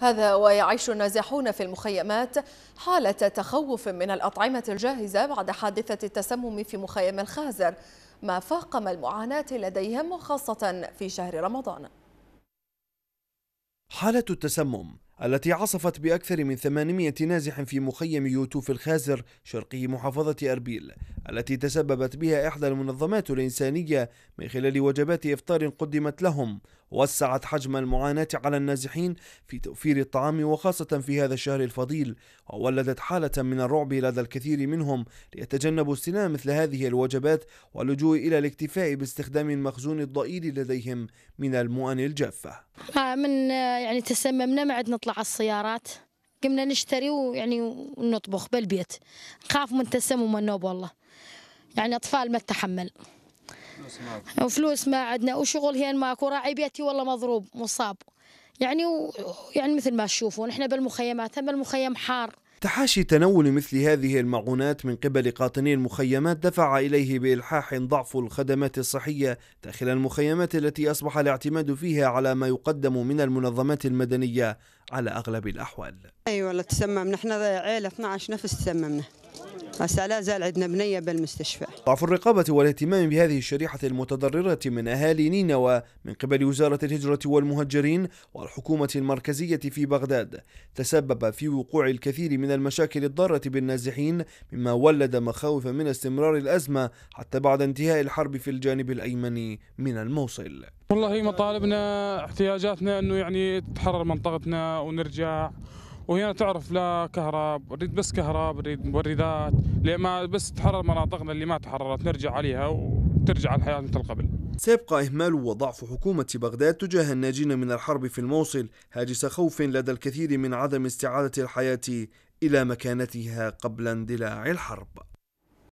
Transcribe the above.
هذا ويعيش النازحون في المخيمات حالة تخوف من الأطعمة الجاهزة بعد حادثة التسمم في مخيم الخازر ما فاقم المعاناة لديهم وخاصة في شهر رمضان حالة التسمم التي عصفت بأكثر من 800 نازح في مخيم يوتوف الخازر شرقي محافظة أربيل التي تسببت بها إحدى المنظمات الإنسانية من خلال وجبات إفطار قدمت لهم وسعت حجم المعاناة على النازحين في توفير الطعام وخاصة في هذا الشهر الفضيل وولدت حالة من الرعب لدى الكثير منهم ليتجنبوا استلام مثل هذه الوجبات واللجوء إلى الاكتفاء باستخدام المخزون الضئيل لديهم من المؤن الجافة من يعني تسممنا ما عاد نطلع على السيارات قمنا نشتري ويعني ونطبخ بالبيت نخاف من تسمم النوب والله يعني أطفال ما تتحمل وفلوس ما عندنا وشغل هين ماكو راعي بيتي والله مضروب مصاب يعني و... يعني مثل ما تشوفون احنا بالمخيمات اما المخيم حار تحاشي تناول مثل هذه المعونات من قبل قاطني المخيمات دفع إليه بإلحاح ضعف الخدمات الصحية داخل المخيمات التي أصبح الاعتماد فيها على ما يقدم من المنظمات المدنية على أغلب الأحوال أي أيوة والله تسممنا احنا عيلة 12 نفس تسممنا هسه لا زال عندنا بنيه بالمستشفى. ضعف الرقابه والاهتمام بهذه الشريحه المتضرره من اهالي نينوى من قبل وزاره الهجره والمهجرين والحكومه المركزيه في بغداد تسبب في وقوع الكثير من المشاكل الضاره بالنازحين مما ولد مخاوف من استمرار الازمه حتى بعد انتهاء الحرب في الجانب الايمن من الموصل. والله مطالبنا احتياجاتنا انه يعني تتحرر منطقتنا ونرجع وهنا تعرف لا كهرب نريد بس كهرب نريد مبردات لما بس تحرر مناطقنا اللي ما تحررت نرجع عليها وترجع الحياة مثل قبل سيبقى إهمال وضعف حكومة بغداد تجاه الناجين من الحرب في الموصل هاجس خوف لدى الكثير من عدم استعادة الحياة إلى مكانتها قبل اندلاع الحرب